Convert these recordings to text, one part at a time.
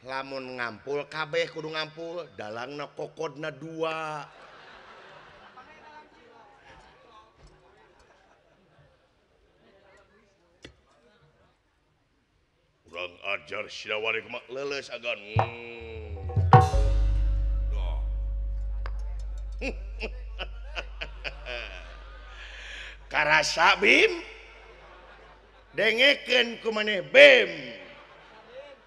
lamun ngampul kabeh kudu ngampul dalang na kokodna dua kurang ajar sidawari kemak leles agan karasa bim dengekan kumaneh bim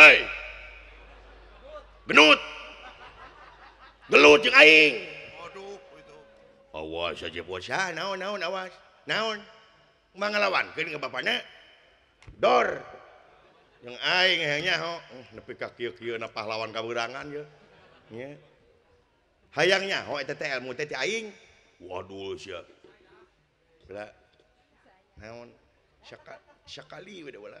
punya Hai menurutut geuting saja puasa ah, nawas naonlawannya door yang Anya lebih hmm, pahlawan kaburangan Hai hayangnya hotl muing Waduh naonkatyakali udah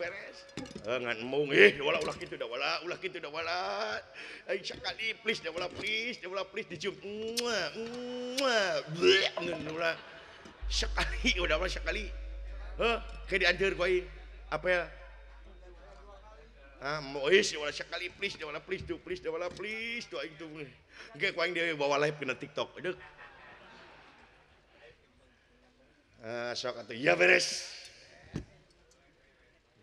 beres ngan mung eh wala ulah kitu dah wala ulah kitu dah wala ai sakali please dah wala please dah wala please dicium mua mua bleh, ulah sakali udah wala sakali heh ke dianteur ku apa ya? ah mau eh dah wala sakali please dah wala please tu please dah wala please tu aing tu ge ku aing dia bawa live pina TikTok Aduh. ah sok atuh ya beres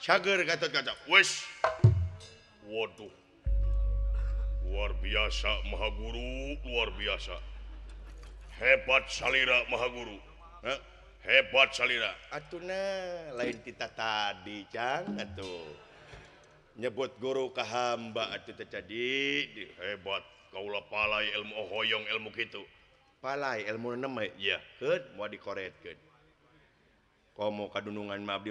duh luar biasa ma guru luar biasa hebat salirira maguru hebat Saluh lain kita tadi jangan tuh nyebut guru ke haba itu terjadi di hebat Kalah palai ilmuhoong ilmu gitu palai ilmu oh, mau kadunungan Madi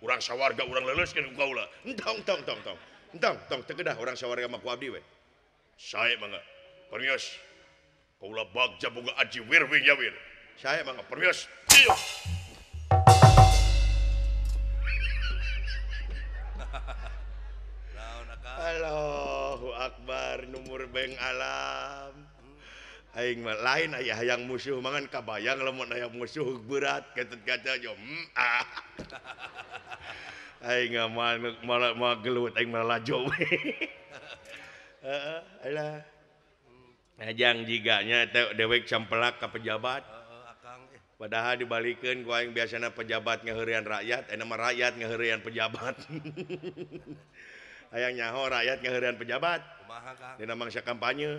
kurang sawwarga orang leles orangga sayaji Akbar Nuur Beng alammin lain hayang musuhgan hmm, ah. hmm. ka bayang musuh be gignya deweka pejabat eh. padahal dibalikkan yang biasanya pejabat ngeian rakyat eh, rakyat ngeian pejabat ayaangnya hor rakyat ngeian pejabat dinamang saya kampanye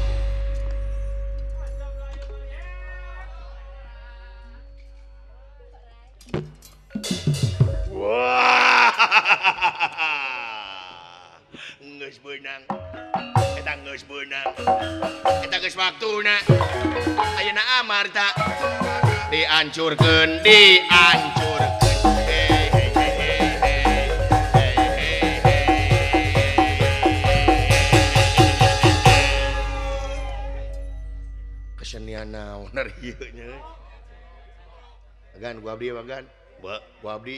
kita ke waktu Ata diancurkan diancur kesenianbri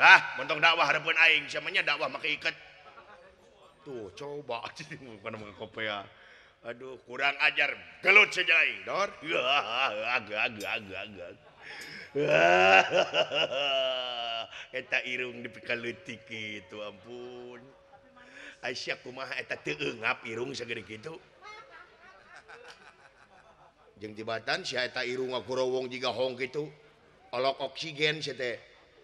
ng dakwahrebuning semuanya dakwah maka ikat tuh coba Aduh kurang ajarut saja irung dikali itu ampun Ais tibataneta irung wong jikahong gitu olok oksigen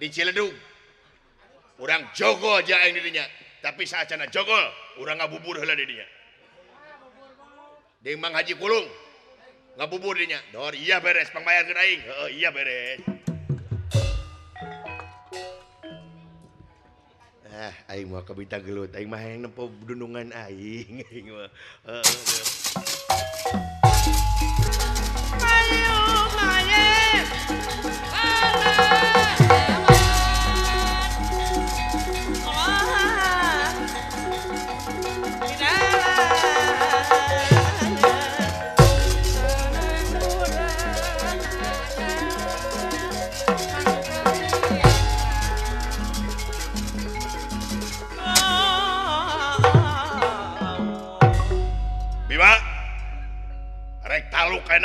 ledung kurang Jogo aja dirinya tapi saya Jogo udah nggak bubur dirinya diang ngaji pulung nggak bubur dirinyador ya beres pemba geraih iya bere ah, maubitautungan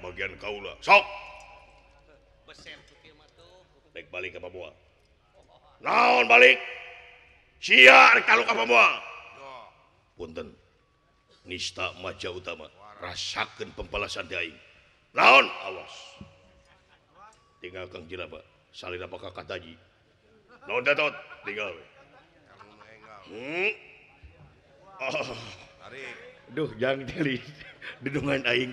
bagian Kaula baik balik na balik siar kalau pun niistaja utama rasakan pembalasasanun Allah tinggalkan Pakin apa kataji tinggal jangan gedungan airing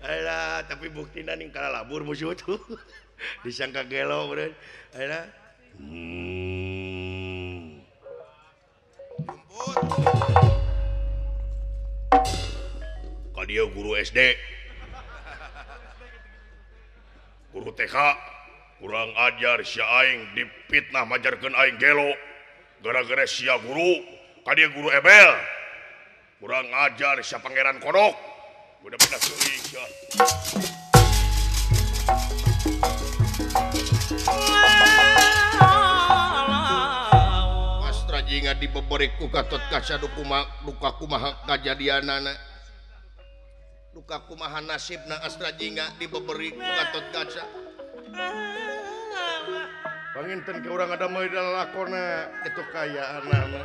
tapi buktiburngka hmm. guru SD guru TK kurang ajar Sying dipitnah majar ke gelo gara-gara siap guru guru Ebel kurang ajar si Pangeran kook stra Jinga dibeberi ku luka kumajadian luka kumaha nasib Nah Astra Jinga dibeberi kutot kaca peng ada mau itu kayakan